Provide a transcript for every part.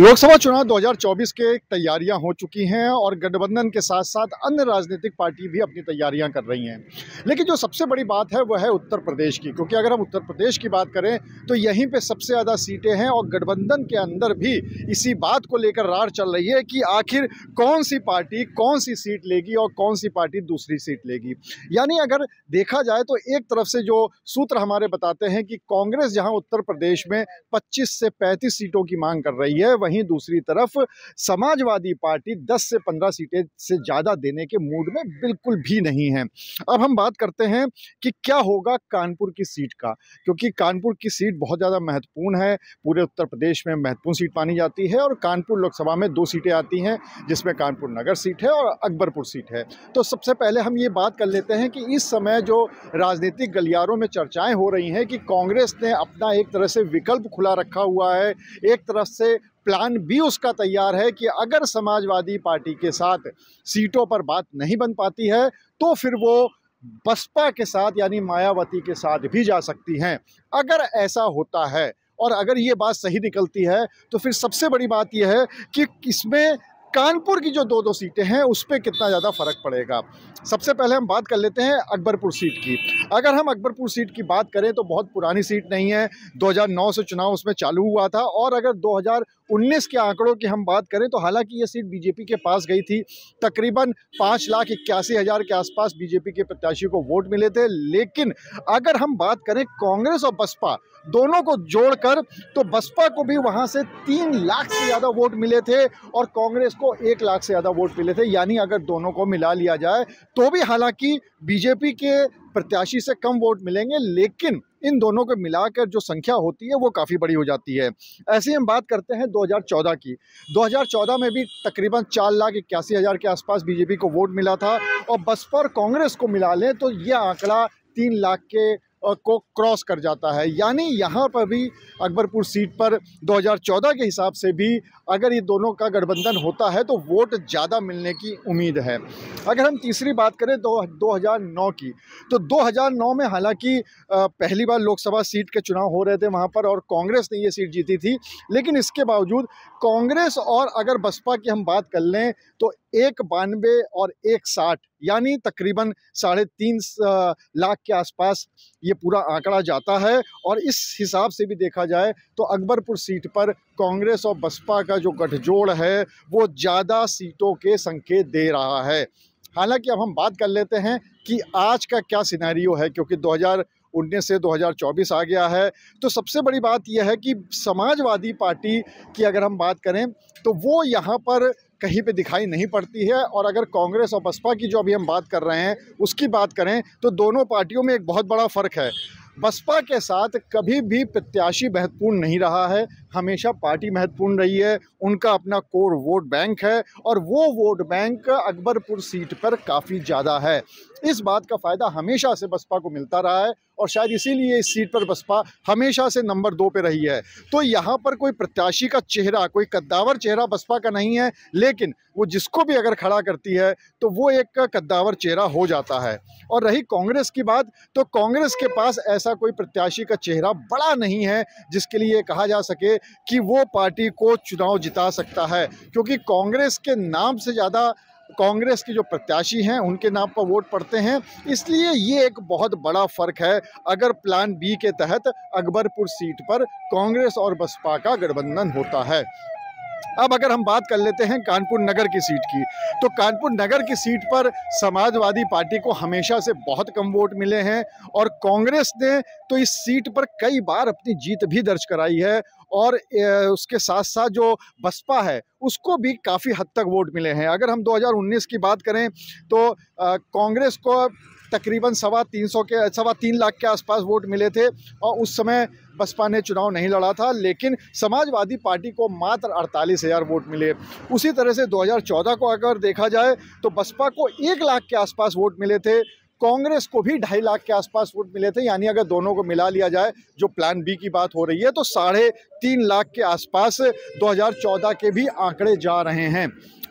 लोकसभा चुनाव 2024 के तैयारियां हो चुकी हैं और गठबंधन के साथ साथ अन्य राजनीतिक पार्टी भी अपनी तैयारियां कर रही हैं लेकिन जो सबसे बड़ी बात है वह है उत्तर प्रदेश की क्योंकि अगर हम उत्तर प्रदेश की बात करें तो यहीं पे सबसे ज़्यादा सीटें हैं और गठबंधन के अंदर भी इसी बात को लेकर रार चल रही है कि आखिर कौन सी पार्टी कौन सी सीट लेगी और कौन सी पार्टी दूसरी सीट लेगी यानी अगर देखा जाए तो एक तरफ से जो सूत्र हमारे बताते हैं कि कांग्रेस जहाँ उत्तर प्रदेश में पच्चीस से पैंतीस सीटों की मांग कर रही है वही वहीं दूसरी तरफ समाजवादी पार्टी 10 से 15 सीटें से ज़्यादा देने के मूड में बिल्कुल भी नहीं है अब हम बात करते हैं कि क्या होगा कानपुर की सीट का क्योंकि कानपुर की सीट बहुत ज़्यादा महत्वपूर्ण है पूरे उत्तर प्रदेश में महत्वपूर्ण सीट मानी जाती है और कानपुर लोकसभा में दो सीटें आती हैं जिसमें कानपुर नगर सीट है और अकबरपुर सीट है तो सबसे पहले हम ये बात कर लेते हैं कि इस समय जो राजनीतिक गलियारों में चर्चाएं हो रही हैं कि कांग्रेस ने अपना एक तरह से विकल्प खुला रखा हुआ है एक तरफ से प्लान भी उसका तैयार है कि अगर समाजवादी पार्टी के साथ सीटों पर बात नहीं बन पाती है तो फिर वो बसपा के साथ यानी मायावती के साथ भी जा सकती हैं अगर ऐसा होता है और अगर ये बात सही निकलती है तो फिर सबसे बड़ी बात यह है कि इसमें कानपुर की जो दो दो सीटें हैं उस पर कितना ज़्यादा फ़र्क पड़ेगा सबसे पहले हम बात कर लेते हैं अकबरपुर सीट की अगर हम अकबरपुर सीट की बात करें तो बहुत पुरानी सीट नहीं है 2009 से चुनाव उसमें चालू हुआ था और अगर 2019 के आंकड़ों की हम बात करें तो हालांकि ये सीट बीजेपी के पास गई थी तकरीबन पाँच लाख इक्यासी हज़ार के आसपास बीजेपी के प्रत्याशियों को वोट मिले थे लेकिन अगर हम बात करें कांग्रेस और बसपा दोनों को जोड़कर तो बसपा को भी वहां से तीन लाख से ज़्यादा वोट मिले थे और कांग्रेस को एक लाख से ज़्यादा वोट मिले थे यानी अगर दोनों को मिला लिया जाए तो भी हालांकि बीजेपी के प्रत्याशी से कम वोट मिलेंगे लेकिन इन दोनों को मिलाकर जो संख्या होती है वो काफ़ी बड़ी हो जाती है ऐसे हम बात करते हैं 2014 की 2014 में भी तकरीबन चार लाख इक्यासी हज़ार के आसपास बीजेपी को वोट मिला था और बस पर कांग्रेस को मिला लें तो ये आंकड़ा तीन लाख के को क्रॉस कर जाता है यानी यहाँ पर भी अकबरपुर सीट पर 2014 के हिसाब से भी अगर ये दोनों का गठबंधन होता है तो वोट ज़्यादा मिलने की उम्मीद है अगर हम तीसरी बात करें दो, दो की तो 2009 में हालांकि पहली बार लोकसभा सीट के चुनाव हो रहे थे वहाँ पर और कांग्रेस ने ये सीट जीती थी लेकिन इसके बावजूद कांग्रेस और अगर बसपा की हम बात कर लें तो एक बानवे और एक साठ यानी तकरीबन साढ़े तीन लाख के आसपास ये पूरा आंकड़ा जाता है और इस हिसाब से भी देखा जाए तो अकबरपुर सीट पर कांग्रेस और बसपा का जो गठजोड़ है वो ज़्यादा सीटों के संकेत दे रहा है हालांकि अब हम बात कर लेते हैं कि आज का क्या सिनेरियो है क्योंकि 2019 से 2024 आ गया है तो सबसे बड़ी बात यह है कि समाजवादी पार्टी की अगर हम बात करें तो वो यहाँ पर कहीं पे दिखाई नहीं पड़ती है और अगर कांग्रेस और बसपा की जो अभी हम बात कर रहे हैं उसकी बात करें तो दोनों पार्टियों में एक बहुत बड़ा फ़र्क है बसपा के साथ कभी भी प्रत्याशी महत्वपूर्ण नहीं रहा है हमेशा पार्टी महत्वपूर्ण रही है उनका अपना कोर वोट बैंक है और वो वोट बैंक अकबरपुर सीट पर काफ़ी ज़्यादा है इस बात का फ़ायदा हमेशा से बसपा को मिलता रहा है और शायद इसीलिए इस सीट पर बसपा हमेशा से नंबर दो पे रही है तो यहाँ पर कोई प्रत्याशी का चेहरा कोई कद्दावर चेहरा बसपा का नहीं है लेकिन वो जिसको भी अगर खड़ा करती है तो वो एक कद्दावर चेहरा हो जाता है और रही कांग्रेस की बात तो कांग्रेस के पास ऐसा कोई प्रत्याशी का चेहरा बड़ा नहीं है जिसके लिए कहा जा सके कि वो पार्टी को चुनाव जिता सकता है क्योंकि कांग्रेस के नाम से ज़्यादा कांग्रेस के जो प्रत्याशी हैं उनके नाम पर वोट पड़ते हैं इसलिए ये एक बहुत बड़ा फर्क है अगर प्लान बी के तहत अकबरपुर सीट पर कांग्रेस और बसपा का गठबंधन होता है अब अगर हम बात कर लेते हैं कानपुर नगर की सीट की तो कानपुर नगर की सीट पर समाजवादी पार्टी को हमेशा से बहुत कम वोट मिले हैं और कांग्रेस ने तो इस सीट पर कई बार अपनी जीत भी दर्ज कराई है और उसके साथ साथ जो बसपा है उसको भी काफ़ी हद तक वोट मिले हैं अगर हम 2019 की बात करें तो कांग्रेस को तकरीबन सवा तीन सौ के सवा तीन लाख के आसपास वोट मिले थे और उस समय बसपा ने चुनाव नहीं लड़ा था लेकिन समाजवादी पार्टी को मात्र अड़तालीस हज़ार वोट मिले उसी तरह से 2014 को अगर देखा जाए तो बसपा को एक लाख के आसपास वोट मिले थे कांग्रेस को भी ढाई लाख के आसपास वोट मिले थे यानी अगर दोनों को मिला लिया जाए जो प्लान बी की बात हो रही है तो साढ़े तीन लाख के आसपास 2014 के भी आंकड़े जा रहे हैं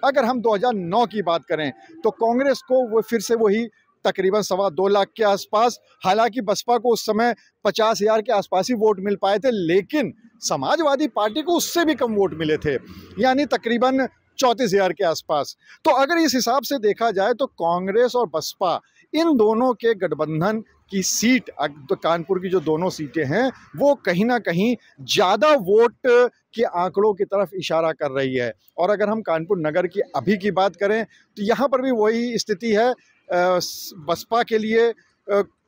अगर हम 2009 की बात करें तो कांग्रेस को वो फिर से वही तकरीबन सवा दो लाख के आसपास हालांकि बसपा को उस समय पचास हज़ार के आसपास ही वोट मिल पाए थे लेकिन समाजवादी पार्टी को उससे भी कम वोट मिले थे यानी तकरीबन चौंतीस हज़ार के आसपास तो अगर इस हिसाब से देखा जाए तो कांग्रेस और बसपा इन दोनों के गठबंधन की सीट तो कानपुर की जो दोनों सीटें हैं वो कहीं ना कहीं ज़्यादा वोट के आंकड़ों की तरफ इशारा कर रही है और अगर हम कानपुर नगर की अभी की बात करें तो यहाँ पर भी वही स्थिति है बसपा के लिए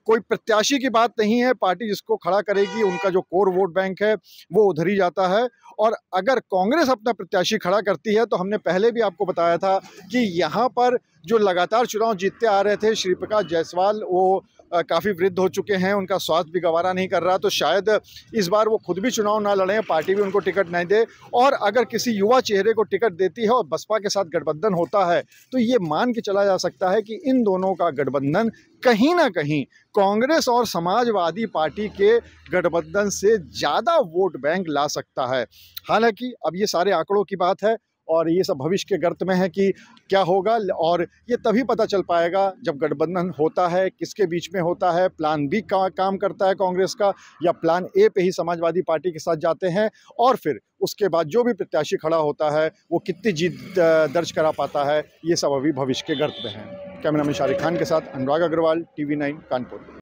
कोई प्रत्याशी की बात नहीं है पार्टी जिसको खड़ा करेगी उनका जो कोर वोट बैंक है वो उधर ही जाता है और अगर कांग्रेस अपना प्रत्याशी खड़ा करती है तो हमने पहले भी आपको बताया था कि यहाँ पर जो लगातार चुनाव जीतते आ रहे थे श्री प्रकाश जायसवाल वो काफ़ी वृद्ध हो चुके हैं उनका स्वास्थ्य भी गवारा नहीं कर रहा तो शायद इस बार वो खुद भी चुनाव ना लड़ें पार्टी भी उनको टिकट नहीं दे और अगर किसी युवा चेहरे को टिकट देती है और बसपा के साथ गठबंधन होता है तो ये मान के चला जा सकता है कि इन दोनों का गठबंधन कहीं ना कहीं कांग्रेस और समाजवादी पार्टी के गठबंधन से ज़्यादा वोट बैंक ला सकता है हालांकि अब ये सारे आंकड़ों की बात है और ये सब भविष्य के गर्त में है कि क्या होगा और ये तभी पता चल पाएगा जब गठबंधन होता है किसके बीच में होता है प्लान बी का काम करता है कांग्रेस का या प्लान ए पे ही समाजवादी पार्टी के साथ जाते हैं और फिर उसके बाद जो भी प्रत्याशी खड़ा होता है वो कितनी जीत दर्ज करा पाता है ये सब अभी भविष्य के गर्त में है कैमरा मैन शाहरुख खान के साथ अनुराग अग्रवाल टी नाइन कानपुर